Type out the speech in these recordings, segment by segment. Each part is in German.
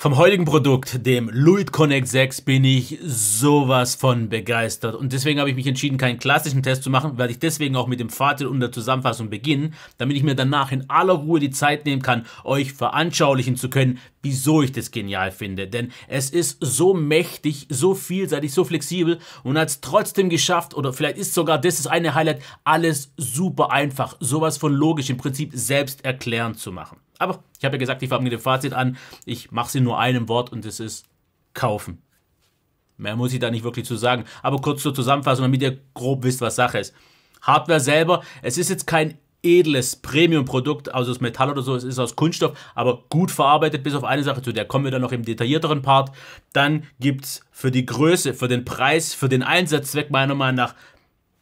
Vom heutigen Produkt, dem Luit Connect 6, bin ich sowas von begeistert. Und deswegen habe ich mich entschieden, keinen klassischen Test zu machen, werde ich deswegen auch mit dem Fazit und der Zusammenfassung beginnen, damit ich mir danach in aller Ruhe die Zeit nehmen kann, euch veranschaulichen zu können, wieso ich das genial finde. Denn es ist so mächtig, so vielseitig, so flexibel und hat es trotzdem geschafft, oder vielleicht ist sogar das das eine Highlight, alles super einfach, sowas von logisch, im Prinzip selbst erklärend zu machen. Aber ich habe ja gesagt, ich fange mit dem Fazit an. Ich mache sie nur einem Wort und es ist kaufen. Mehr muss ich da nicht wirklich zu sagen. Aber kurz zur Zusammenfassung, damit ihr grob wisst, was Sache ist. Hardware selber, es ist jetzt kein edles Premium-Produkt, also aus Metall oder so, es ist aus Kunststoff, aber gut verarbeitet, bis auf eine Sache, zu der kommen wir dann noch im detaillierteren Part. Dann gibt es für die Größe, für den Preis, für den Einsatzzweck meiner Meinung nach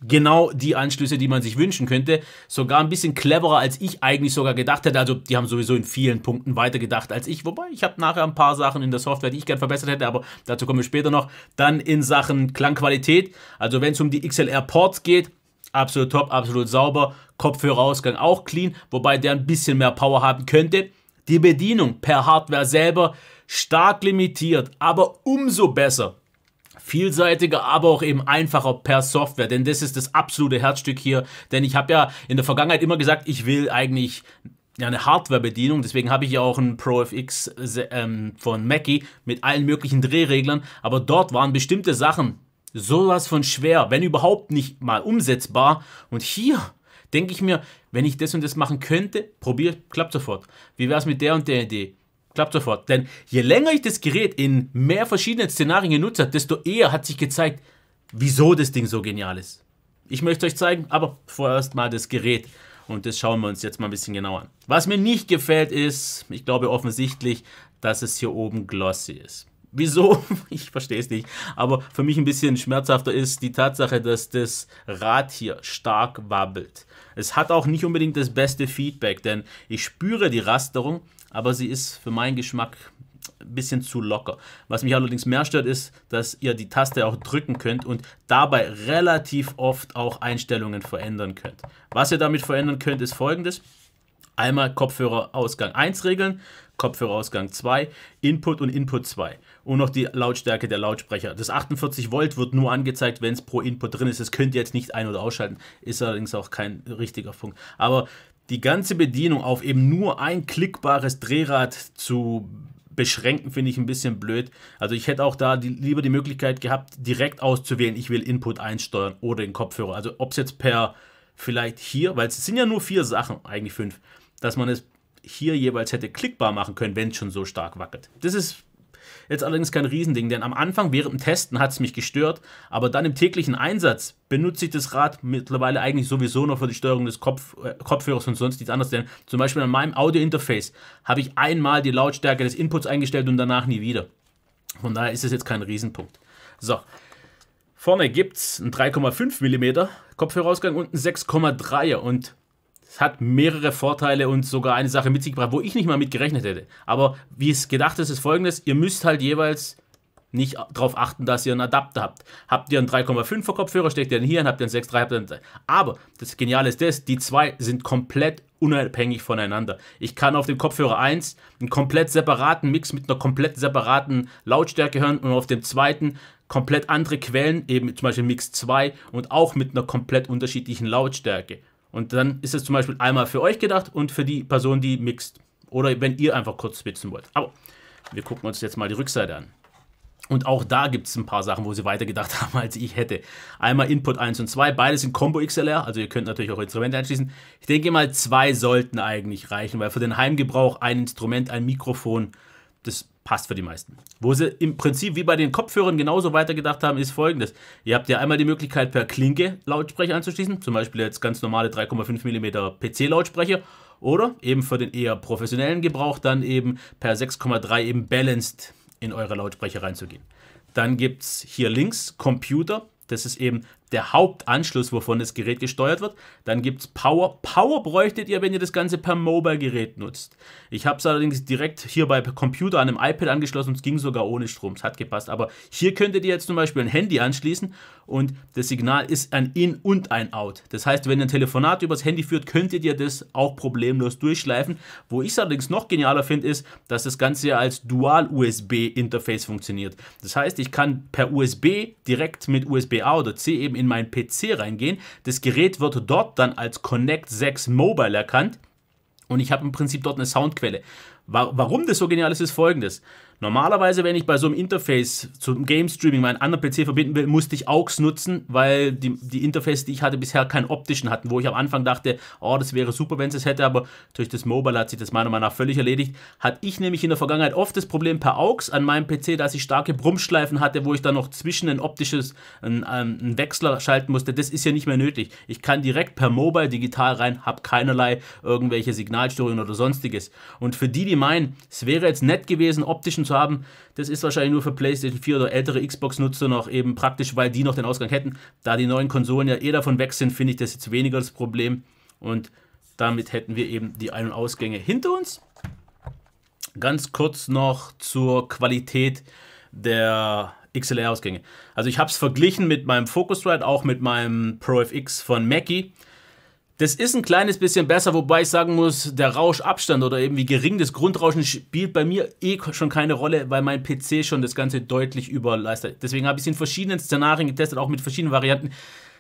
genau die Anschlüsse, die man sich wünschen könnte. Sogar ein bisschen cleverer, als ich eigentlich sogar gedacht hätte. Also die haben sowieso in vielen Punkten weiter gedacht als ich. Wobei ich habe nachher ein paar Sachen in der Software, die ich gerne verbessert hätte, aber dazu kommen wir später noch. Dann in Sachen Klangqualität. Also wenn es um die XLR-Ports geht, absolut top, absolut sauber. Kopfhörerausgang auch clean, wobei der ein bisschen mehr Power haben könnte. Die Bedienung per Hardware selber stark limitiert, aber umso besser vielseitiger, aber auch eben einfacher per Software. Denn das ist das absolute Herzstück hier. Denn ich habe ja in der Vergangenheit immer gesagt, ich will eigentlich ja, eine Hardware-Bedienung. Deswegen habe ich ja auch einen ProFX ähm, von Mackie mit allen möglichen Drehreglern. Aber dort waren bestimmte Sachen sowas von schwer, wenn überhaupt nicht mal umsetzbar. Und hier denke ich mir, wenn ich das und das machen könnte, probiert, klappt sofort. Wie wäre es mit der und der Idee? klappt sofort. Denn je länger ich das Gerät in mehr verschiedenen Szenarien genutzt habe, desto eher hat sich gezeigt, wieso das Ding so genial ist. Ich möchte euch zeigen, aber vorerst mal das Gerät. Und das schauen wir uns jetzt mal ein bisschen genauer an. Was mir nicht gefällt ist, ich glaube offensichtlich, dass es hier oben glossy ist. Wieso? Ich verstehe es nicht. Aber für mich ein bisschen schmerzhafter ist die Tatsache, dass das Rad hier stark wabbelt. Es hat auch nicht unbedingt das beste Feedback, denn ich spüre die Rasterung, aber sie ist für meinen Geschmack ein bisschen zu locker. Was mich allerdings mehr stört, ist, dass ihr die Taste auch drücken könnt und dabei relativ oft auch Einstellungen verändern könnt. Was ihr damit verändern könnt, ist folgendes. Einmal Kopfhörerausgang 1 regeln, Kopfhörerausgang 2, Input und Input 2 und noch die Lautstärke der Lautsprecher. Das 48 Volt wird nur angezeigt, wenn es pro Input drin ist. Das könnt ihr jetzt nicht ein- oder ausschalten. Ist allerdings auch kein richtiger Punkt. Aber die ganze Bedienung auf eben nur ein klickbares Drehrad zu beschränken, finde ich ein bisschen blöd. Also ich hätte auch da die, lieber die Möglichkeit gehabt, direkt auszuwählen, ich will Input einsteuern oder den Kopfhörer. Also ob es jetzt per vielleicht hier, weil es sind ja nur vier Sachen, eigentlich fünf, dass man es hier jeweils hätte klickbar machen können, wenn es schon so stark wackelt. Das ist Jetzt allerdings kein Riesending, denn am Anfang während dem Testen hat es mich gestört, aber dann im täglichen Einsatz benutze ich das Rad mittlerweile eigentlich sowieso noch für die Steuerung des Kopf, äh, Kopfhörers und sonst nichts anderes, denn zum Beispiel an meinem Audio-Interface habe ich einmal die Lautstärke des Inputs eingestellt und danach nie wieder. Von daher ist es jetzt kein Riesenpunkt. So, Vorne gibt es einen 3,5 mm Kopfhörerausgang und einen 6,3er. Und es hat mehrere Vorteile und sogar eine Sache mit sich gebracht, wo ich nicht mal mit gerechnet hätte. Aber wie es gedacht ist, ist folgendes: Ihr müsst halt jeweils nicht darauf achten, dass ihr einen Adapter habt. Habt ihr einen 3,5er Kopfhörer, steckt ihr den hier habt ihr einen 6,3, habt ihr einen 3. Aber das Geniale ist das, die zwei sind komplett unabhängig voneinander. Ich kann auf dem Kopfhörer 1 einen komplett separaten Mix mit einer komplett separaten Lautstärke hören und auf dem zweiten komplett andere Quellen, eben zum Beispiel Mix 2 und auch mit einer komplett unterschiedlichen Lautstärke. Und dann ist es zum Beispiel einmal für euch gedacht und für die Person, die mixt. Oder wenn ihr einfach kurz spitzen wollt. Aber wir gucken uns jetzt mal die Rückseite an. Und auch da gibt es ein paar Sachen, wo sie weitergedacht haben, als ich hätte. Einmal Input 1 und 2, beides sind Combo XLR, also ihr könnt natürlich auch Instrumente anschließen. Ich denke mal, zwei sollten eigentlich reichen, weil für den Heimgebrauch ein Instrument, ein Mikrofon, das passt für die meisten. Wo sie im Prinzip wie bei den Kopfhörern genauso weitergedacht haben, ist folgendes. Ihr habt ja einmal die Möglichkeit, per Klinke Lautsprecher anzuschließen, zum Beispiel jetzt ganz normale 3,5 mm PC-Lautsprecher oder eben für den eher professionellen Gebrauch dann eben per 6,3 eben balanced in eure Lautsprecher reinzugehen. Dann gibt es hier links Computer, das ist eben der Hauptanschluss, wovon das Gerät gesteuert wird. Dann gibt es Power. Power bräuchtet ihr, wenn ihr das Ganze per Mobile-Gerät nutzt. Ich habe es allerdings direkt hier bei Computer an einem iPad angeschlossen und es ging sogar ohne Strom. Es hat gepasst. Aber hier könntet ihr jetzt zum Beispiel ein Handy anschließen und das Signal ist ein In und ein Out. Das heißt, wenn ihr ein Telefonat übers Handy führt, könntet ihr das auch problemlos durchschleifen. Wo ich es allerdings noch genialer finde, ist, dass das Ganze ja als Dual-USB-Interface funktioniert. Das heißt, ich kann per USB direkt mit USB-A oder C eben in meinen PC reingehen. Das Gerät wird dort dann als Connect 6 Mobile erkannt und ich habe im Prinzip dort eine Soundquelle. Warum das so genial ist, ist folgendes. Normalerweise, wenn ich bei so einem Interface zum Game Streaming meinen anderen PC verbinden will, musste ich AUX nutzen, weil die, die Interface, die ich hatte, bisher keinen optischen hatten, wo ich am Anfang dachte, oh, das wäre super, wenn es es hätte, aber durch das Mobile hat sich das meiner Meinung nach völlig erledigt. Hatte ich nämlich in der Vergangenheit oft das Problem per AUX an meinem PC, dass ich starke Brummschleifen hatte, wo ich dann noch zwischen ein optisches, ein, ähm, ein Wechsler schalten musste. Das ist ja nicht mehr nötig. Ich kann direkt per Mobile digital rein, habe keinerlei irgendwelche Signalstörungen oder sonstiges. Und für die, die meinen, es wäre jetzt nett gewesen, optischen zu haben. Das ist wahrscheinlich nur für PlayStation 4 oder ältere Xbox-Nutzer noch eben praktisch, weil die noch den Ausgang hätten. Da die neuen Konsolen ja eh davon weg sind, finde ich das jetzt weniger das Problem. Und damit hätten wir eben die Ein- und Ausgänge hinter uns. Ganz kurz noch zur Qualität der XLR-Ausgänge. Also ich habe es verglichen mit meinem Focusrite, auch mit meinem Pro FX von Mackie. Das ist ein kleines bisschen besser, wobei ich sagen muss, der Rauschabstand oder eben wie gering das Grundrauschen spielt bei mir eh schon keine Rolle, weil mein PC schon das Ganze deutlich überleistet. Deswegen habe ich es in verschiedenen Szenarien getestet, auch mit verschiedenen Varianten.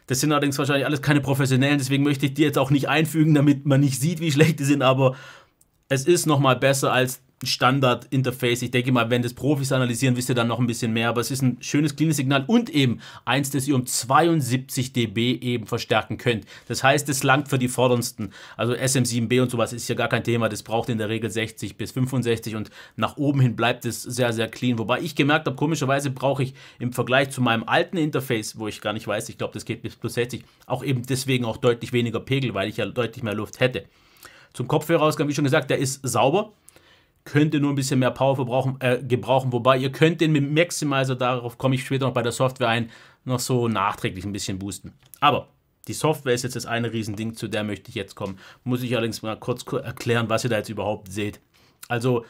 Das sind allerdings wahrscheinlich alles keine professionellen, deswegen möchte ich die jetzt auch nicht einfügen, damit man nicht sieht, wie schlecht die sind, aber es ist nochmal besser als Standard-Interface. Ich denke mal, wenn das Profis analysieren, wisst ihr dann noch ein bisschen mehr. Aber es ist ein schönes, cleanes Signal und eben eins, das ihr um 72 dB eben verstärken könnt. Das heißt, es langt für die vordersten. Also SM7B und sowas ist ja gar kein Thema. Das braucht in der Regel 60 bis 65 und nach oben hin bleibt es sehr, sehr clean. Wobei ich gemerkt habe, komischerweise brauche ich im Vergleich zu meinem alten Interface, wo ich gar nicht weiß, ich glaube, das geht bis plus 60, auch eben deswegen auch deutlich weniger Pegel, weil ich ja deutlich mehr Luft hätte. Zum Kopfhörerausgang, wie schon gesagt, der ist sauber könnte nur ein bisschen mehr Power verbrauchen, äh, gebrauchen, wobei ihr könnt den mit Maximizer, darauf komme ich später noch bei der Software ein, noch so nachträglich ein bisschen boosten. Aber die Software ist jetzt das eine Riesending, zu der möchte ich jetzt kommen. Muss ich allerdings mal kurz erklären, was ihr da jetzt überhaupt seht. Also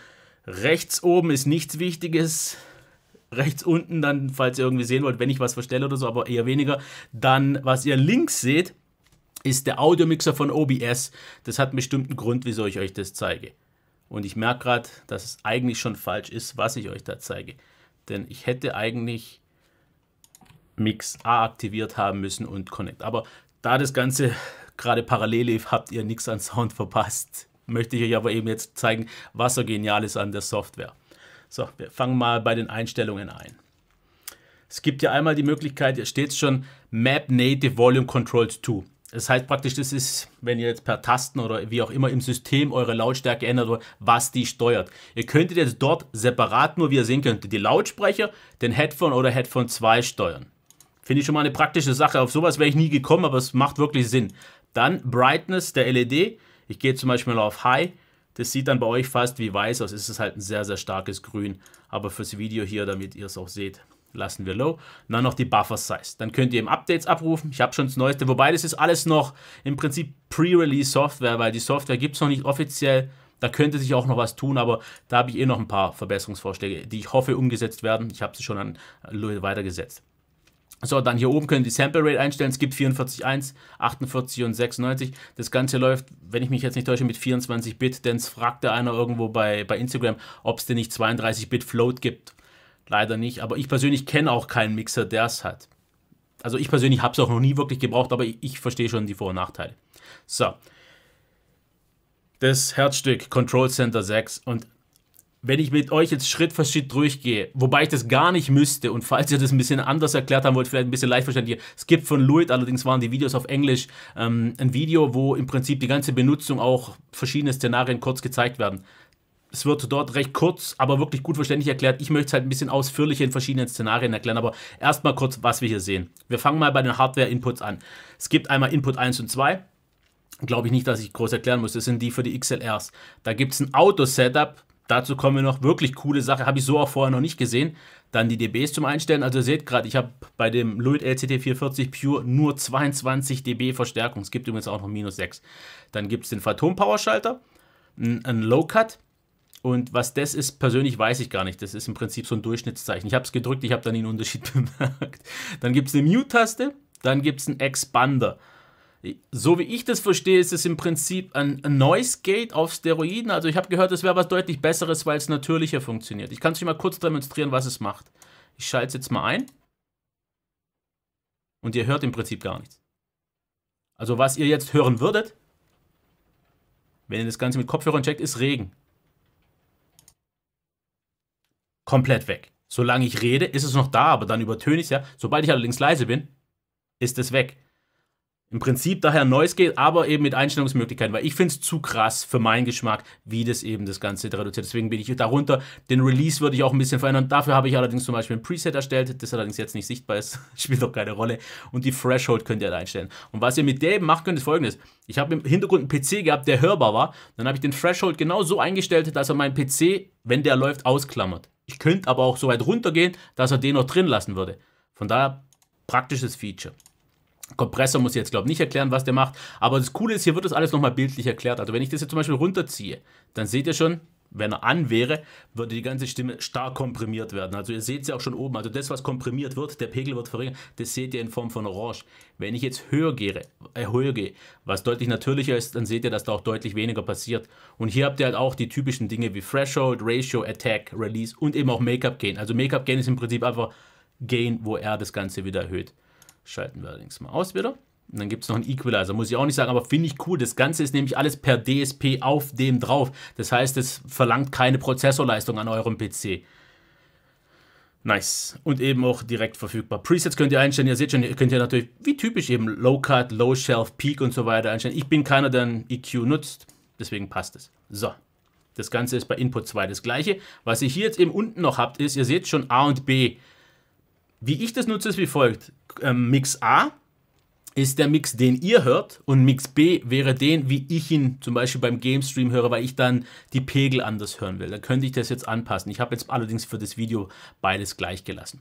rechts oben ist nichts Wichtiges, rechts unten dann, falls ihr irgendwie sehen wollt, wenn ich was verstelle oder so, aber eher weniger. Dann, was ihr links seht, ist der Audiomixer von OBS. Das hat einen bestimmten Grund, wieso ich euch das zeige. Und ich merke gerade, dass es eigentlich schon falsch ist, was ich euch da zeige. Denn ich hätte eigentlich Mix A aktiviert haben müssen und Connect. Aber da das Ganze gerade parallel lief, habt ihr nichts an Sound verpasst. Möchte ich euch aber eben jetzt zeigen, was so genial ist an der Software. So, wir fangen mal bei den Einstellungen ein. Es gibt ja einmal die Möglichkeit, hier steht es schon, Map Native Volume Controls 2. Das heißt praktisch, das ist, wenn ihr jetzt per Tasten oder wie auch immer im System eure Lautstärke ändert, was die steuert. Ihr könntet jetzt dort separat nur, wie ihr sehen könnt, die Lautsprecher, den Headphone oder Headphone 2 steuern. Finde ich schon mal eine praktische Sache. Auf sowas wäre ich nie gekommen, aber es macht wirklich Sinn. Dann Brightness der LED. Ich gehe zum Beispiel auf High. Das sieht dann bei euch fast wie weiß aus. Es ist halt ein sehr, sehr starkes Grün. Aber fürs Video hier, damit ihr es auch seht, lassen wir low. Und dann noch die Buffer Size. Dann könnt ihr eben Updates abrufen. Ich habe schon das Neueste, wobei das ist alles noch im Prinzip Pre-Release Software, weil die Software gibt es noch nicht offiziell. Da könnte sich auch noch was tun, aber da habe ich eh noch ein paar Verbesserungsvorschläge, die ich hoffe umgesetzt werden. Ich habe sie schon an Louis weitergesetzt. So, dann hier oben können die Sample Rate einstellen. Es gibt 44.1, 48 und 96. Das Ganze läuft, wenn ich mich jetzt nicht täusche, mit 24 Bit, denn es fragte einer irgendwo bei, bei Instagram, ob es denn nicht 32 Bit Float gibt leider nicht. Aber ich persönlich kenne auch keinen Mixer, der es hat. Also ich persönlich habe es auch noch nie wirklich gebraucht, aber ich, ich verstehe schon die Vor- und Nachteile. So. Das Herzstück Control Center 6 und wenn ich mit euch jetzt Schritt für Schritt durchgehe, wobei ich das gar nicht müsste und falls ihr das ein bisschen anders erklärt haben wollt, vielleicht ein bisschen leicht verständlich, es gibt von Luit, allerdings waren die Videos auf Englisch, ähm, ein Video, wo im Prinzip die ganze Benutzung auch verschiedene Szenarien kurz gezeigt werden es wird dort recht kurz, aber wirklich gut verständlich erklärt. Ich möchte es halt ein bisschen ausführlicher in verschiedenen Szenarien erklären, aber erstmal kurz, was wir hier sehen. Wir fangen mal bei den Hardware-Inputs an. Es gibt einmal Input 1 und 2. Glaube ich nicht, dass ich groß erklären muss. Das sind die für die XLRs. Da gibt es ein Auto-Setup. Dazu kommen wir noch. Wirklich coole Sache. Habe ich so auch vorher noch nicht gesehen. Dann die dBs zum Einstellen. Also ihr seht gerade, ich habe bei dem Luit LCT440 Pure nur 22 dB Verstärkung. Es gibt übrigens auch noch minus 6. Dann gibt es den Phantom-Power-Schalter. Ein Low-Cut und was das ist, persönlich weiß ich gar nicht. Das ist im Prinzip so ein Durchschnittszeichen. Ich habe es gedrückt, ich habe dann den Unterschied bemerkt. Dann gibt es eine Mute-Taste, dann gibt es einen Expander. So wie ich das verstehe, ist es im Prinzip ein Noise Gate auf Steroiden. Also ich habe gehört, es wäre was deutlich Besseres, weil es natürlicher funktioniert. Ich kann es euch mal kurz demonstrieren, was es macht. Ich schalte es jetzt mal ein. Und ihr hört im Prinzip gar nichts. Also was ihr jetzt hören würdet, wenn ihr das Ganze mit Kopfhörern checkt, ist Regen komplett weg. Solange ich rede, ist es noch da, aber dann übertöne ich es ja. Sobald ich allerdings leise bin, ist es weg. Im Prinzip daher Noise Gate, aber eben mit Einstellungsmöglichkeiten, weil ich finde es zu krass für meinen Geschmack, wie das eben das Ganze reduziert. Deswegen bin ich darunter. Den Release würde ich auch ein bisschen verändern. Dafür habe ich allerdings zum Beispiel ein Preset erstellt, das allerdings jetzt nicht sichtbar ist, spielt auch keine Rolle. Und die Threshold könnt ihr da einstellen. Und was ihr mit dem machen könnt, ist folgendes. Ich habe im Hintergrund einen PC gehabt, der hörbar war. Dann habe ich den Threshold genau so eingestellt, dass er meinen PC, wenn der läuft, ausklammert. Ich könnte aber auch so weit runtergehen, dass er den noch drin lassen würde. Von daher praktisches Feature. Kompressor muss ich jetzt, glaube ich, nicht erklären, was der macht. Aber das Coole ist, hier wird das alles nochmal bildlich erklärt. Also wenn ich das jetzt zum Beispiel runterziehe, dann seht ihr schon, wenn er an wäre, würde die ganze Stimme stark komprimiert werden. Also ihr seht es ja auch schon oben. Also das, was komprimiert wird, der Pegel wird verringert, das seht ihr in Form von Orange. Wenn ich jetzt höher gehe, äh, höher gehe, was deutlich natürlicher ist, dann seht ihr, dass da auch deutlich weniger passiert. Und hier habt ihr halt auch die typischen Dinge wie Threshold, Ratio, Attack, Release und eben auch Make-up-Gain. Also Make-up-Gain ist im Prinzip einfach Gain, wo er das Ganze wieder erhöht. Schalten wir allerdings mal aus wieder. Und dann gibt es noch einen Equalizer, muss ich auch nicht sagen, aber finde ich cool. Das Ganze ist nämlich alles per DSP auf dem drauf. Das heißt, es verlangt keine Prozessorleistung an eurem PC. Nice. Und eben auch direkt verfügbar. Presets könnt ihr einstellen. Ihr seht schon, ihr könnt ja natürlich, wie typisch eben, Low Cut, Low Shelf, Peak und so weiter einstellen. Ich bin keiner, der einen EQ nutzt. Deswegen passt es. So. Das Ganze ist bei Input 2 das gleiche. Was ihr hier jetzt eben unten noch habt, ist, ihr seht schon A und B. Wie ich das nutze, ist wie folgt. Ähm, Mix A ist der Mix, den ihr hört. Und Mix B wäre den, wie ich ihn zum Beispiel beim Game Stream höre, weil ich dann die Pegel anders hören will. Da könnte ich das jetzt anpassen. Ich habe jetzt allerdings für das Video beides gleich gelassen.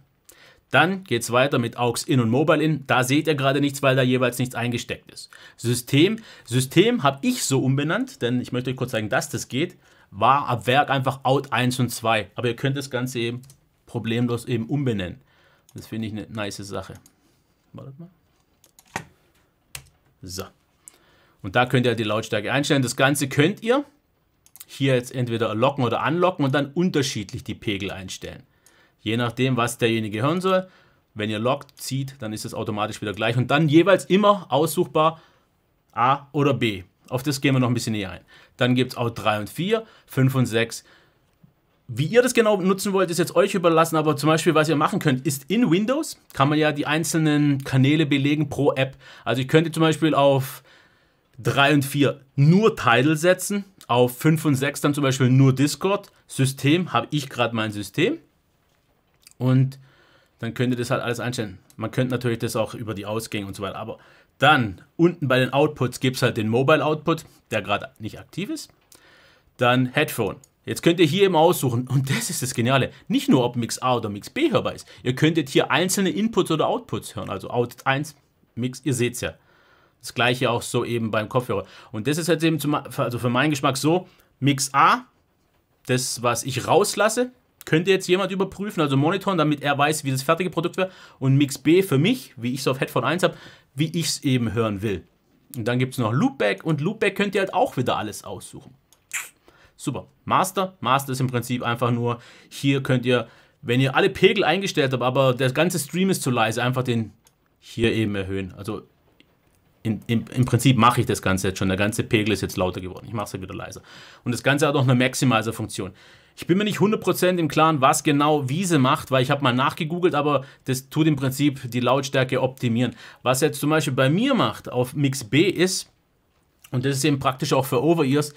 Dann geht es weiter mit AUX In und Mobile In. Da seht ihr gerade nichts, weil da jeweils nichts eingesteckt ist. System. System habe ich so umbenannt, denn ich möchte euch kurz zeigen, dass das geht. War ab Werk einfach Out 1 und 2. Aber ihr könnt das Ganze eben problemlos eben umbenennen. Das finde ich eine nice Sache. Wartet mal. So. Und da könnt ihr die Lautstärke einstellen. Das Ganze könnt ihr hier jetzt entweder locken oder anlocken und dann unterschiedlich die Pegel einstellen. Je nachdem, was derjenige hören soll. Wenn ihr lockt, zieht, dann ist es automatisch wieder gleich. Und dann jeweils immer aussuchbar A oder B. Auf das gehen wir noch ein bisschen näher ein. Dann gibt es auch 3 und 4, 5 und 6, wie ihr das genau nutzen wollt, ist jetzt euch überlassen, aber zum Beispiel, was ihr machen könnt, ist in Windows, kann man ja die einzelnen Kanäle belegen pro App. Also ich könnte zum Beispiel auf 3 und 4 nur Title setzen, auf 5 und 6 dann zum Beispiel nur Discord. System habe ich gerade mein System. Und dann könnt ihr das halt alles einstellen. Man könnte natürlich das auch über die Ausgänge und so weiter. Aber dann unten bei den Outputs gibt es halt den Mobile Output, der gerade nicht aktiv ist. Dann Headphone. Jetzt könnt ihr hier eben aussuchen, und das ist das Geniale, nicht nur ob Mix A oder Mix B hörbar ist. Ihr könntet hier einzelne Inputs oder Outputs hören, also Out 1, Mix, ihr seht es ja. Das gleiche auch so eben beim Kopfhörer. Und das ist jetzt eben zum, also für meinen Geschmack so, Mix A, das was ich rauslasse, könnte jetzt jemand überprüfen, also monitoren, damit er weiß, wie das fertige Produkt wäre. Und Mix B für mich, wie ich es auf Headphone 1 habe, wie ich es eben hören will. Und dann gibt es noch Loopback und Loopback könnt ihr halt auch wieder alles aussuchen. Super. Master. Master ist im Prinzip einfach nur, hier könnt ihr, wenn ihr alle Pegel eingestellt habt, aber der ganze Stream ist zu leise, einfach den hier eben erhöhen. Also in, in, im Prinzip mache ich das Ganze jetzt schon. Der ganze Pegel ist jetzt lauter geworden. Ich mache es ja wieder leiser. Und das Ganze hat auch eine Maximizer-Funktion. Ich bin mir nicht 100% im Klaren, was genau Wiese macht, weil ich habe mal nachgegoogelt, aber das tut im Prinzip die Lautstärke optimieren. Was jetzt zum Beispiel bei mir macht auf Mix B ist, und das ist eben praktisch auch für Overears,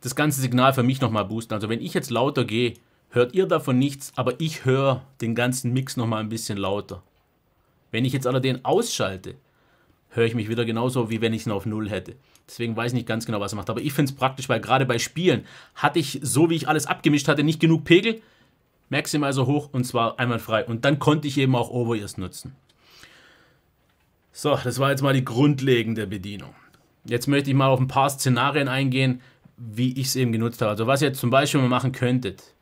das ganze Signal für mich nochmal boosten. Also wenn ich jetzt lauter gehe, hört ihr davon nichts, aber ich höre den ganzen Mix nochmal ein bisschen lauter. Wenn ich jetzt allerdings ausschalte, höre ich mich wieder genauso, wie wenn ich ihn auf Null hätte. Deswegen weiß ich nicht ganz genau, was er macht. Aber ich finde es praktisch, weil gerade bei Spielen hatte ich, so wie ich alles abgemischt hatte, nicht genug Pegel. Maximal so hoch und zwar einmal frei. Und dann konnte ich eben auch Overears nutzen. So, das war jetzt mal die grundlegende Bedienung. Jetzt möchte ich mal auf ein paar Szenarien eingehen, wie ich es eben genutzt habe. Also was ihr jetzt zum Beispiel mal machen könntet.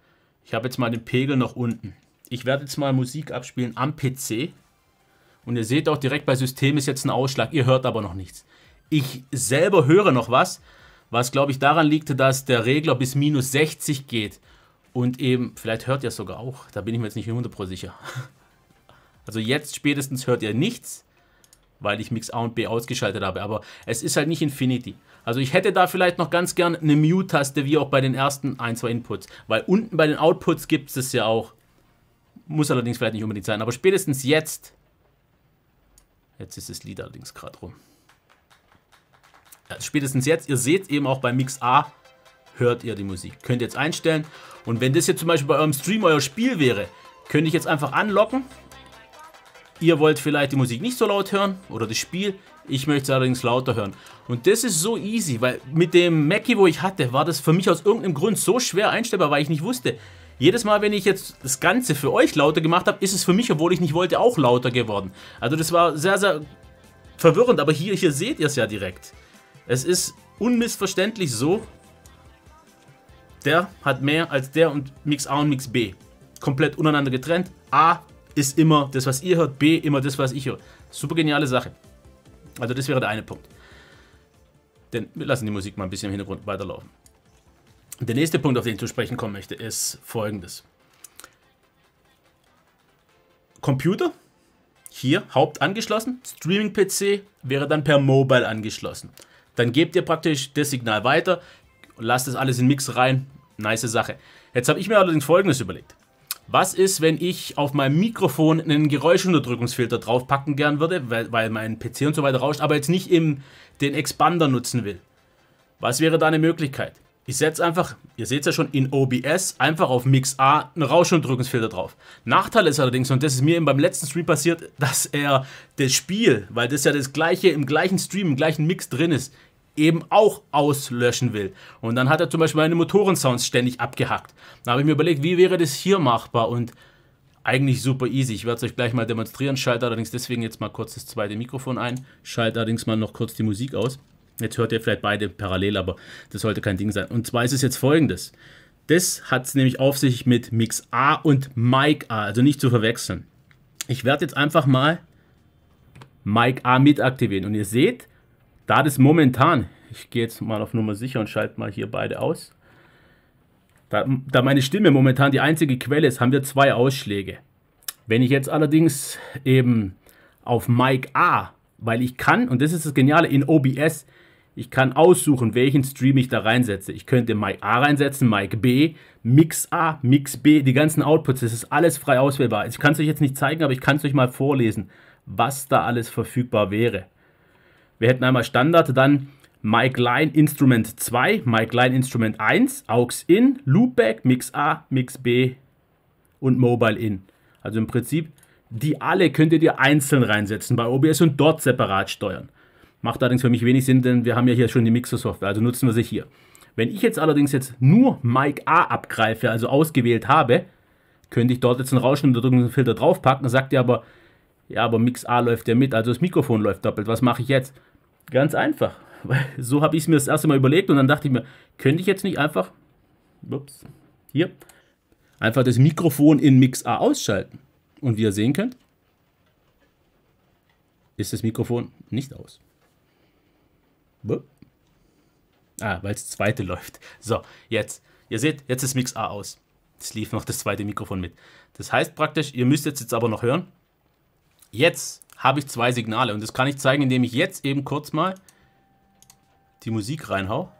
Ich habe jetzt mal den Pegel noch unten. Ich werde jetzt mal Musik abspielen am PC. Und ihr seht auch direkt bei System ist jetzt ein Ausschlag. Ihr hört aber noch nichts. Ich selber höre noch was, was glaube ich daran liegt, dass der Regler bis minus 60 geht. Und eben, vielleicht hört ihr es sogar auch. Da bin ich mir jetzt nicht 100% sicher. Also jetzt spätestens hört ihr nichts, weil ich Mix A und B ausgeschaltet habe. Aber es ist halt nicht Infinity. Also ich hätte da vielleicht noch ganz gern eine Mute-Taste, wie auch bei den ersten ein, zwei Inputs. Weil unten bei den Outputs gibt es es ja auch. Muss allerdings vielleicht nicht unbedingt sein, aber spätestens jetzt. Jetzt ist das Lied allerdings gerade rum. Ja, spätestens jetzt, ihr seht eben auch bei Mix A, hört ihr die Musik. Könnt ihr jetzt einstellen. Und wenn das jetzt zum Beispiel bei eurem Stream euer Spiel wäre, könnte ich jetzt einfach anlocken. Ihr wollt vielleicht die Musik nicht so laut hören oder das Spiel. Ich möchte es allerdings lauter hören. Und das ist so easy, weil mit dem Mackie, wo ich hatte, war das für mich aus irgendeinem Grund so schwer einstellbar, weil ich nicht wusste. Jedes Mal, wenn ich jetzt das Ganze für euch lauter gemacht habe, ist es für mich, obwohl ich nicht wollte, auch lauter geworden. Also das war sehr, sehr verwirrend, aber hier, hier seht ihr es ja direkt. Es ist unmissverständlich so, der hat mehr als der und Mix A und Mix B. Komplett untereinander getrennt. A ist immer das, was ihr hört, B immer das, was ich höre. Super geniale Sache. Also das wäre der eine Punkt. Denn wir lassen die Musik mal ein bisschen im Hintergrund weiterlaufen. Der nächste Punkt, auf den ich zu sprechen kommen möchte, ist folgendes. Computer, hier Haupt angeschlossen, Streaming-PC wäre dann per Mobile angeschlossen. Dann gebt ihr praktisch das Signal weiter, lasst das alles in Mix rein, nice Sache. Jetzt habe ich mir allerdings folgendes überlegt. Was ist, wenn ich auf meinem Mikrofon einen Geräuschunterdrückungsfilter draufpacken gern würde, weil, weil mein PC und so weiter rauscht, aber jetzt nicht im, den Expander nutzen will? Was wäre da eine Möglichkeit? Ich setze einfach, ihr seht es ja schon, in OBS einfach auf Mix A einen Rauschunterdrückungsfilter drauf. Nachteil ist allerdings, und das ist mir eben beim letzten Stream passiert, dass er das Spiel, weil das ja das gleiche, im gleichen Stream, im gleichen Mix drin ist, eben auch auslöschen will. Und dann hat er zum Beispiel meine Motorensounds ständig abgehackt. Da habe ich mir überlegt, wie wäre das hier machbar und eigentlich super easy. Ich werde es euch gleich mal demonstrieren. Schalte allerdings deswegen jetzt mal kurz das zweite Mikrofon ein. Schalte allerdings mal noch kurz die Musik aus. Jetzt hört ihr vielleicht beide parallel, aber das sollte kein Ding sein. Und zwar ist es jetzt folgendes. Das hat es nämlich auf sich mit Mix A und Mic A, also nicht zu verwechseln. Ich werde jetzt einfach mal Mic A mit aktivieren. Und ihr seht, da das momentan, ich gehe jetzt mal auf Nummer sicher und schalte mal hier beide aus, da, da meine Stimme momentan die einzige Quelle ist, haben wir zwei Ausschläge. Wenn ich jetzt allerdings eben auf Mic A, weil ich kann, und das ist das Geniale in OBS, ich kann aussuchen, welchen Stream ich da reinsetze. Ich könnte Mic A reinsetzen, Mic B, Mix A, Mix B, die ganzen Outputs, das ist alles frei auswählbar. Ich kann es euch jetzt nicht zeigen, aber ich kann es euch mal vorlesen, was da alles verfügbar wäre. Wir hätten einmal Standard, dann Mic Line Instrument 2, Mic Line Instrument 1, AUX in, Loopback, Mix A, Mix B und Mobile in. Also im Prinzip, die alle könntet ihr einzeln reinsetzen bei OBS und dort separat steuern. Macht allerdings für mich wenig Sinn, denn wir haben ja hier schon die Mixer-Software, also nutzen wir sie hier. Wenn ich jetzt allerdings jetzt nur Mic A abgreife, also ausgewählt habe, könnte ich dort jetzt einen Rauschen und Filter draufpacken, sagt ihr aber, ja, aber Mix A läuft ja mit, also das Mikrofon läuft doppelt. Was mache ich jetzt? Ganz einfach. Weil so habe ich es mir das erste Mal überlegt und dann dachte ich mir, könnte ich jetzt nicht einfach, ups, hier, einfach das Mikrofon in Mix A ausschalten? Und wie ihr sehen könnt, ist das Mikrofon nicht aus. Ah, weil das zweite läuft. So, jetzt. Ihr seht, jetzt ist Mix A aus. Es lief noch das zweite Mikrofon mit. Das heißt praktisch, ihr müsst jetzt, jetzt aber noch hören. Jetzt habe ich zwei Signale und das kann ich zeigen, indem ich jetzt eben kurz mal die Musik reinhau.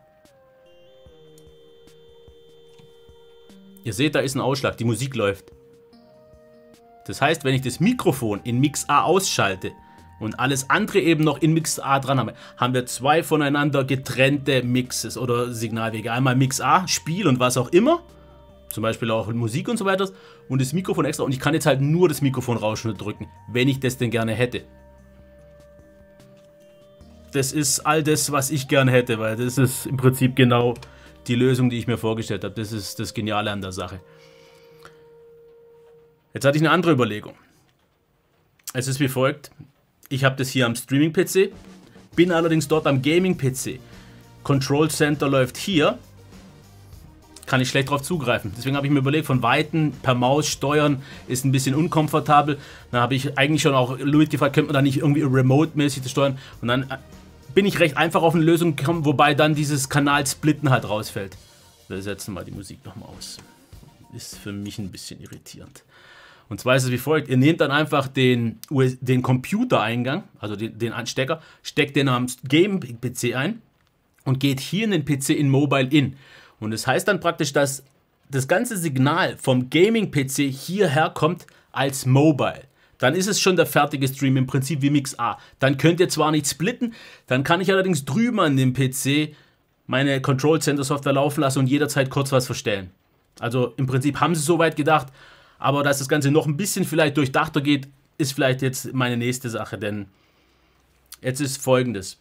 Ihr seht, da ist ein Ausschlag, die Musik läuft. Das heißt, wenn ich das Mikrofon in Mix A ausschalte und alles andere eben noch in Mix A dran habe, haben wir zwei voneinander getrennte Mixes oder Signalwege. Einmal Mix A, Spiel und was auch immer zum Beispiel auch Musik und so weiter und das Mikrofon extra und ich kann jetzt halt nur das Mikrofonrauschen drücken, wenn ich das denn gerne hätte. Das ist all das, was ich gerne hätte, weil das ist im Prinzip genau die Lösung, die ich mir vorgestellt habe. Das ist das Geniale an der Sache. Jetzt hatte ich eine andere Überlegung. Es ist wie folgt. Ich habe das hier am Streaming-PC, bin allerdings dort am Gaming-PC. Control Center läuft hier kann ich schlecht darauf zugreifen. Deswegen habe ich mir überlegt, von Weitem per Maus steuern ist ein bisschen unkomfortabel. Dann habe ich eigentlich schon auch Louis gefragt, könnte man da nicht irgendwie remote-mäßig das steuern? Und dann äh, bin ich recht einfach auf eine Lösung gekommen, wobei dann dieses Kanalsplitten halt rausfällt. Wir setzen mal die Musik nochmal aus. Ist für mich ein bisschen irritierend. Und zwar ist es wie folgt: Ihr nehmt dann einfach den, den Computereingang, also den, den Anstecker, steckt den am Game-PC ein und geht hier in den PC in Mobile in. Und das heißt dann praktisch, dass das ganze Signal vom Gaming-PC hierher kommt als Mobile. Dann ist es schon der fertige Stream im Prinzip wie Mix A. Dann könnt ihr zwar nicht splitten, dann kann ich allerdings drüben an dem PC meine Control Center Software laufen lassen und jederzeit kurz was verstellen. Also im Prinzip haben sie soweit gedacht, aber dass das Ganze noch ein bisschen vielleicht durchdachter geht, ist vielleicht jetzt meine nächste Sache, denn jetzt ist folgendes.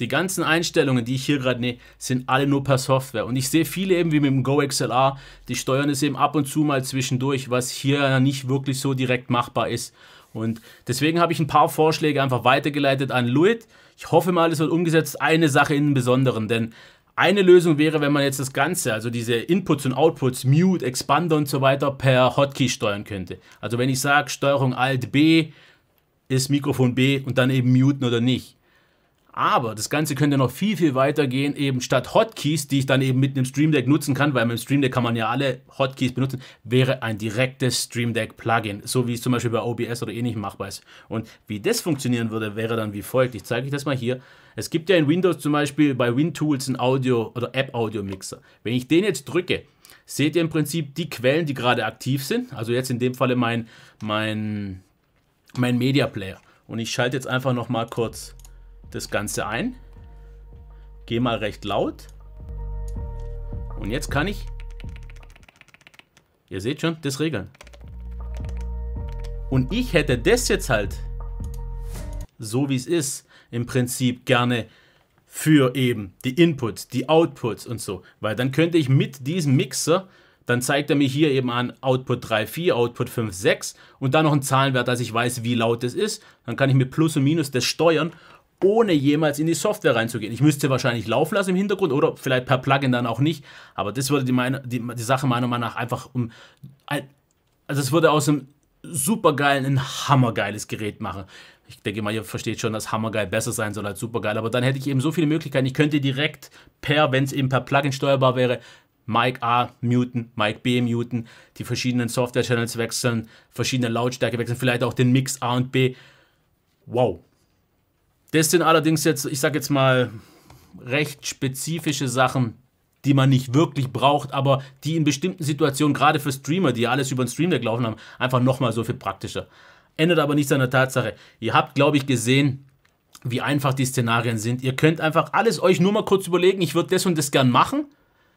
Die ganzen Einstellungen, die ich hier gerade nehme, sind alle nur per Software. Und ich sehe viele eben wie mit dem GoXLR, die steuern es eben ab und zu mal zwischendurch, was hier nicht wirklich so direkt machbar ist. Und deswegen habe ich ein paar Vorschläge einfach weitergeleitet an Luit. Ich hoffe mal, es wird umgesetzt. Eine Sache in den Besonderen, denn eine Lösung wäre, wenn man jetzt das Ganze, also diese Inputs und Outputs, Mute, Expander und so weiter, per Hotkey steuern könnte. Also wenn ich sage, Steuerung Alt B ist Mikrofon B und dann eben muten oder nicht. Aber das Ganze könnte noch viel, viel weiter gehen, eben statt Hotkeys, die ich dann eben mit einem Stream Deck nutzen kann, weil mit dem Stream Deck kann man ja alle Hotkeys benutzen, wäre ein direktes Stream Deck Plugin, so wie es zum Beispiel bei OBS oder ähnlichem eh machbar ist. Und wie das funktionieren würde, wäre dann wie folgt. Ich zeige euch das mal hier. Es gibt ja in Windows zum Beispiel bei WinTools einen Audio- oder App-Audio-Mixer. Wenn ich den jetzt drücke, seht ihr im Prinzip die Quellen, die gerade aktiv sind. Also jetzt in dem Falle mein, mein, mein Media Player. Und ich schalte jetzt einfach nochmal kurz das Ganze ein. Gehe mal recht laut. Und jetzt kann ich, ihr seht schon, das regeln. Und ich hätte das jetzt halt, so wie es ist, im Prinzip gerne für eben die Inputs, die Outputs und so. Weil dann könnte ich mit diesem Mixer, dann zeigt er mir hier eben an Output 3, 4, Output 5, 6 und dann noch einen Zahlenwert, dass ich weiß, wie laut es ist. Dann kann ich mit Plus und Minus das steuern ohne jemals in die Software reinzugehen. Ich müsste wahrscheinlich laufen lassen im Hintergrund oder vielleicht per Plugin dann auch nicht. Aber das würde die, meine, die, die Sache meiner Meinung nach einfach um. Ein, also, es würde aus einem supergeilen ein hammergeiles Gerät machen. Ich denke mal, ihr versteht schon, dass hammergeil besser sein soll als supergeil. Aber dann hätte ich eben so viele Möglichkeiten. Ich könnte direkt per, wenn es eben per Plugin steuerbar wäre, Mic A muten, Mic B muten, die verschiedenen Software-Channels wechseln, verschiedene Lautstärke wechseln, vielleicht auch den Mix A und B. Wow, das sind allerdings jetzt, ich sag jetzt mal, recht spezifische Sachen, die man nicht wirklich braucht, aber die in bestimmten Situationen, gerade für Streamer, die ja alles über den Stream gelaufen haben, einfach nochmal so viel praktischer. Ändert aber nichts an der Tatsache. Ihr habt, glaube ich, gesehen, wie einfach die Szenarien sind. Ihr könnt einfach alles euch nur mal kurz überlegen, ich würde das und das gern machen.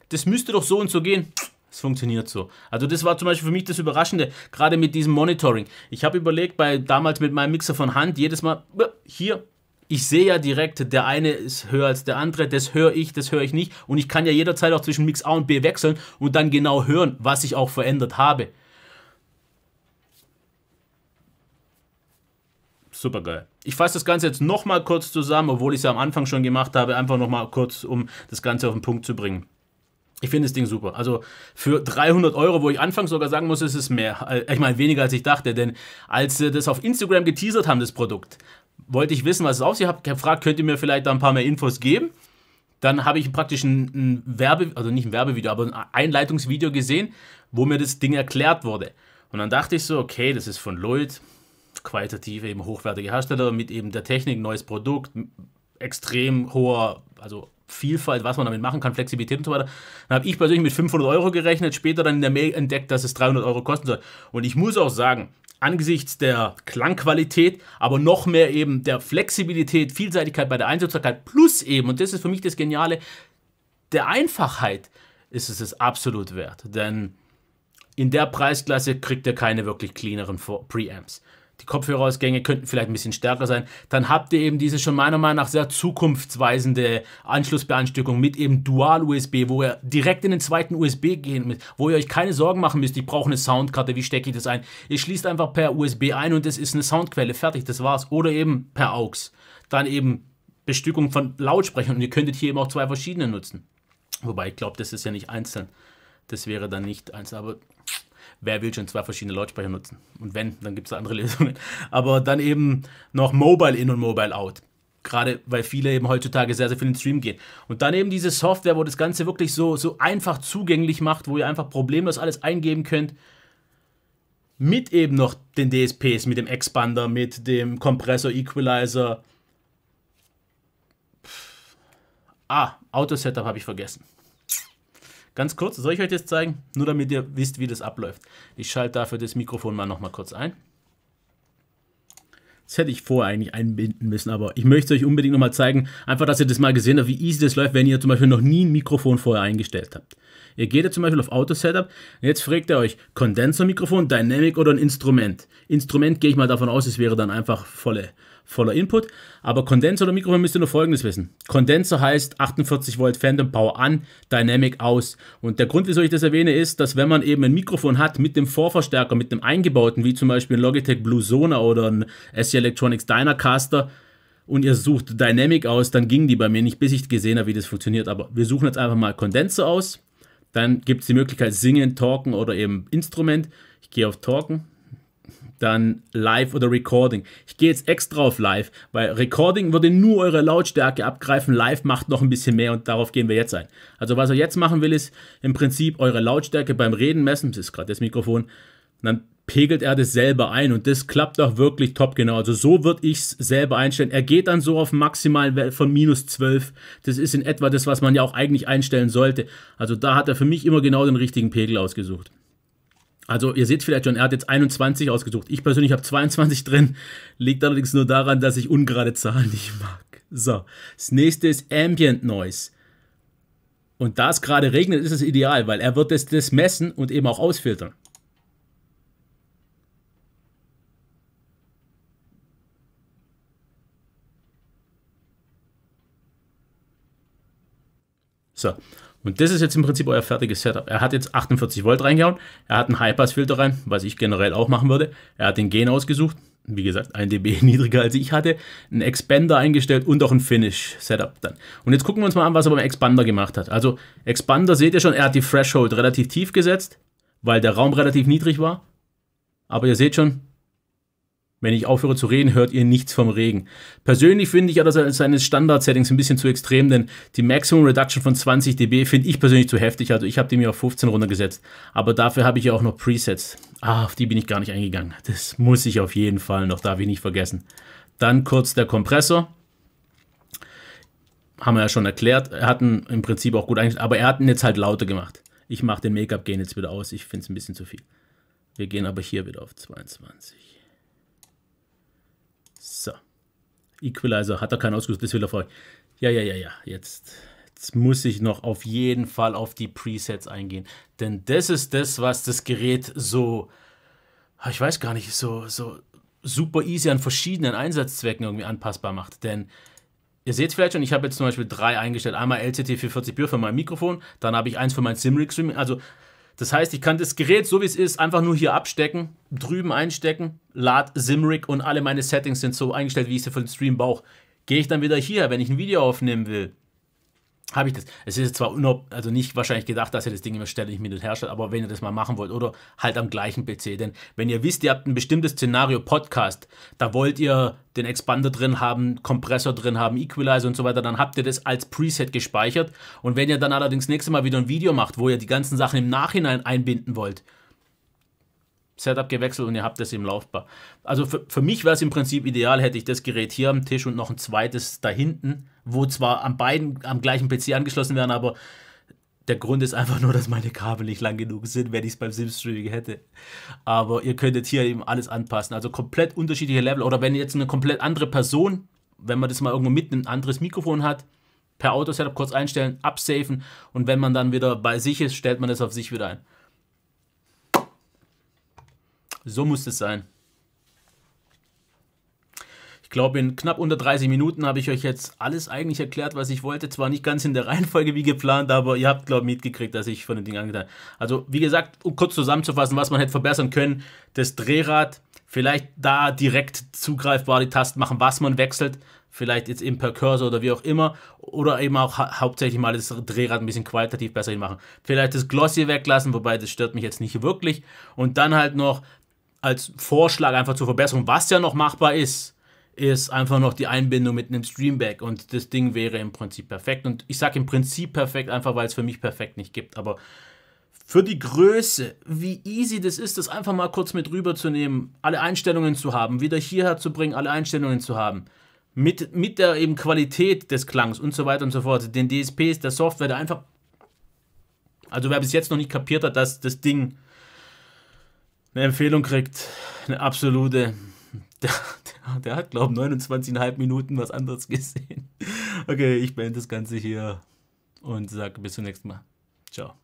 Das müsste doch so und so gehen. Es funktioniert so. Also das war zum Beispiel für mich das Überraschende, gerade mit diesem Monitoring. Ich habe überlegt, bei damals mit meinem Mixer von Hand, jedes Mal äh, hier, ich sehe ja direkt, der eine ist höher als der andere, das höre ich, das höre ich nicht. Und ich kann ja jederzeit auch zwischen Mix A und B wechseln und dann genau hören, was ich auch verändert habe. Supergeil. Ich fasse das Ganze jetzt nochmal kurz zusammen, obwohl ich es ja am Anfang schon gemacht habe, einfach nochmal kurz, um das Ganze auf den Punkt zu bringen. Ich finde das Ding super. Also für 300 Euro, wo ich anfangs sogar sagen muss, ist es mehr. Äh, ich meine, weniger als ich dachte, denn als sie äh, das auf Instagram geteasert haben, das Produkt, wollte ich wissen, was es auf sich hat. Ich habe gefragt, könnt ihr mir vielleicht da ein paar mehr Infos geben? Dann habe ich praktisch ein, ein Werbe, also nicht ein Werbevideo, aber ein Einleitungsvideo gesehen, wo mir das Ding erklärt wurde. Und dann dachte ich so, okay, das ist von Lloyd, qualitativ eben hochwertige Hersteller mit eben der Technik, neues Produkt, extrem hoher, also Vielfalt, was man damit machen kann, Flexibilität und so weiter. Dann habe ich persönlich mit 500 Euro gerechnet, später dann in der Mail entdeckt, dass es 300 Euro kosten soll. Und ich muss auch sagen, angesichts der Klangqualität, aber noch mehr eben der Flexibilität, Vielseitigkeit bei der Einsatzbarkeit plus eben, und das ist für mich das Geniale, der Einfachheit ist es es absolut wert. Denn in der Preisklasse kriegt ihr keine wirklich cleaneren Preamps die Kopfhörerausgänge könnten vielleicht ein bisschen stärker sein, dann habt ihr eben diese schon meiner Meinung nach sehr zukunftsweisende Anschlussbeanstückung mit eben Dual-USB, wo ihr direkt in den zweiten USB gehen müsst, wo ihr euch keine Sorgen machen müsst, ich brauche eine Soundkarte, wie stecke ich das ein? Ihr schließt einfach per USB ein und es ist eine Soundquelle, fertig, das war's. Oder eben per AUX. Dann eben Bestückung von Lautsprechern und ihr könntet hier eben auch zwei verschiedene nutzen. Wobei ich glaube, das ist ja nicht einzeln. Das wäre dann nicht eins, aber wer will schon zwei verschiedene Lautsprecher nutzen? Und wenn, dann gibt es da andere Lösungen. Aber dann eben noch Mobile In und Mobile Out. Gerade weil viele eben heutzutage sehr, sehr viel in den Stream gehen. Und dann eben diese Software, wo das Ganze wirklich so, so einfach zugänglich macht, wo ihr einfach problemlos alles eingeben könnt. Mit eben noch den DSPs, mit dem Expander, mit dem Kompressor, Equalizer. Ah, Auto-Setup habe ich vergessen. Ganz kurz, soll ich euch das zeigen? Nur damit ihr wisst, wie das abläuft. Ich schalte dafür das Mikrofon mal nochmal kurz ein. Das hätte ich vorher eigentlich einbinden müssen, aber ich möchte es euch unbedingt nochmal zeigen, einfach, dass ihr das mal gesehen habt, wie easy das läuft, wenn ihr zum Beispiel noch nie ein Mikrofon vorher eingestellt habt. Ihr geht jetzt zum Beispiel auf Auto Setup und jetzt fragt ihr euch, Kondensermikrofon, Dynamic oder ein Instrument. Instrument gehe ich mal davon aus, es wäre dann einfach volle voller Input. Aber Kondenser oder Mikrofon müsst ihr nur Folgendes wissen. Kondenser heißt 48 Volt Phantom Power an, Dynamic aus. Und der Grund, wieso ich das erwähne, ist, dass wenn man eben ein Mikrofon hat mit dem Vorverstärker, mit dem eingebauten, wie zum Beispiel ein Logitech Blue Zona oder ein SC Electronics Dynacaster, und ihr sucht Dynamic aus, dann ging die bei mir nicht, bis ich gesehen habe, wie das funktioniert. Aber wir suchen jetzt einfach mal Kondenser aus. Dann gibt es die Möglichkeit Singen, Talken oder eben Instrument. Ich gehe auf Talken dann Live oder Recording. Ich gehe jetzt extra auf Live, weil Recording würde nur eure Lautstärke abgreifen, Live macht noch ein bisschen mehr und darauf gehen wir jetzt ein. Also was er jetzt machen will, ist im Prinzip eure Lautstärke beim Reden messen, das ist gerade das Mikrofon, dann pegelt er das selber ein und das klappt auch wirklich top genau. Also so würde ich es selber einstellen. Er geht dann so auf maximal von minus 12. Das ist in etwa das, was man ja auch eigentlich einstellen sollte. Also da hat er für mich immer genau den richtigen Pegel ausgesucht. Also ihr seht vielleicht schon, er hat jetzt 21 ausgesucht. Ich persönlich habe 22 drin. Liegt allerdings nur daran, dass ich ungerade Zahlen nicht mag. So, das nächste ist Ambient Noise. Und da es gerade regnet, ist es ideal, weil er wird das, das messen und eben auch ausfiltern. So, und das ist jetzt im Prinzip euer fertiges Setup. Er hat jetzt 48 Volt reingehauen, er hat einen Highpass-Filter rein, was ich generell auch machen würde. Er hat den Gain ausgesucht, wie gesagt, 1 dB niedriger als ich hatte, einen Expander eingestellt und auch ein Finish-Setup dann. Und jetzt gucken wir uns mal an, was er beim Expander gemacht hat. Also Expander seht ihr schon, er hat die Threshold relativ tief gesetzt, weil der Raum relativ niedrig war. Aber ihr seht schon, wenn ich aufhöre zu reden, hört ihr nichts vom Regen. Persönlich finde ich ja aber seines Standard-Settings ein bisschen zu extrem, denn die Maximum Reduction von 20 dB finde ich persönlich zu heftig, also ich habe die mir auf 15 runtergesetzt. Aber dafür habe ich ja auch noch Presets. Ah, auf die bin ich gar nicht eingegangen. Das muss ich auf jeden Fall noch, darf ich nicht vergessen. Dann kurz der Kompressor. Haben wir ja schon erklärt. Er hat ihn im Prinzip auch gut eingestellt, aber er hat ihn jetzt halt lauter gemacht. Ich mache den Make-up-Gain jetzt wieder aus. Ich finde es ein bisschen zu viel. Wir gehen aber hier wieder auf 22. So. Equalizer hat er keinen Ausguss, das will er vorher. Ja, ja, ja, ja. Jetzt, jetzt muss ich noch auf jeden Fall auf die Presets eingehen. Denn das ist das, was das Gerät so, ah, ich weiß gar nicht, so, so super easy an verschiedenen Einsatzzwecken irgendwie anpassbar macht. Denn ihr seht es vielleicht schon, ich habe jetzt zum Beispiel drei eingestellt. Einmal LCT 440 Pure für mein Mikrofon, dann habe ich eins für mein Simrig Streaming. Also das heißt, ich kann das Gerät, so wie es ist, einfach nur hier abstecken, drüben einstecken, lad Simric und alle meine Settings sind so eingestellt, wie ich sie für den Stream brauche. Gehe ich dann wieder hier, wenn ich ein Video aufnehmen will, habe ich das. Es ist zwar unob, also nicht wahrscheinlich gedacht, dass ihr das Ding immer ständig mit und herstellt, aber wenn ihr das mal machen wollt oder halt am gleichen PC, denn wenn ihr wisst, ihr habt ein bestimmtes Szenario Podcast, da wollt ihr den Expander drin haben, Kompressor drin haben, Equalizer und so weiter, dann habt ihr das als Preset gespeichert und wenn ihr dann allerdings nächstes Mal wieder ein Video macht, wo ihr die ganzen Sachen im Nachhinein einbinden wollt, Setup gewechselt und ihr habt das im Laufbar. Also für, für mich wäre es im Prinzip ideal, hätte ich das Gerät hier am Tisch und noch ein zweites da hinten, wo zwar an beiden am gleichen PC angeschlossen werden, aber der Grund ist einfach nur, dass meine Kabel nicht lang genug sind, wenn ich es beim Sim-Streaming hätte. Aber ihr könntet hier eben alles anpassen. Also komplett unterschiedliche Level. Oder wenn jetzt eine komplett andere Person, wenn man das mal irgendwo mitnimmt, ein anderes Mikrofon hat, per Auto-Setup kurz einstellen, absafen und wenn man dann wieder bei sich ist, stellt man das auf sich wieder ein. So muss es sein. Ich glaube, in knapp unter 30 Minuten habe ich euch jetzt alles eigentlich erklärt, was ich wollte. Zwar nicht ganz in der Reihenfolge wie geplant, aber ihr habt, glaube ich, mitgekriegt, dass ich von den Dingen angetan habe. Also, wie gesagt, um kurz zusammenzufassen, was man hätte verbessern können: das Drehrad, vielleicht da direkt zugreifbar die Tasten machen, was man wechselt, vielleicht jetzt eben per Cursor oder wie auch immer, oder eben auch ha hauptsächlich mal das Drehrad ein bisschen qualitativ besser machen. Vielleicht das Glossy weglassen, wobei das stört mich jetzt nicht wirklich. Und dann halt noch als Vorschlag einfach zur Verbesserung, was ja noch machbar ist, ist einfach noch die Einbindung mit einem Streamback und das Ding wäre im Prinzip perfekt. Und ich sage im Prinzip perfekt, einfach weil es für mich perfekt nicht gibt. Aber für die Größe, wie easy das ist, das einfach mal kurz mit rüberzunehmen, alle Einstellungen zu haben, wieder hierher zu bringen, alle Einstellungen zu haben. Mit, mit der eben Qualität des Klangs und so weiter und so fort, den DSPs, der Software, der einfach. Also wer bis jetzt noch nicht kapiert hat, dass das Ding eine Empfehlung kriegt, eine absolute. Der, der, der hat, glaube ich, 29,5 Minuten was anderes gesehen. Okay, ich beende das Ganze hier und sage bis zum nächsten Mal. Ciao.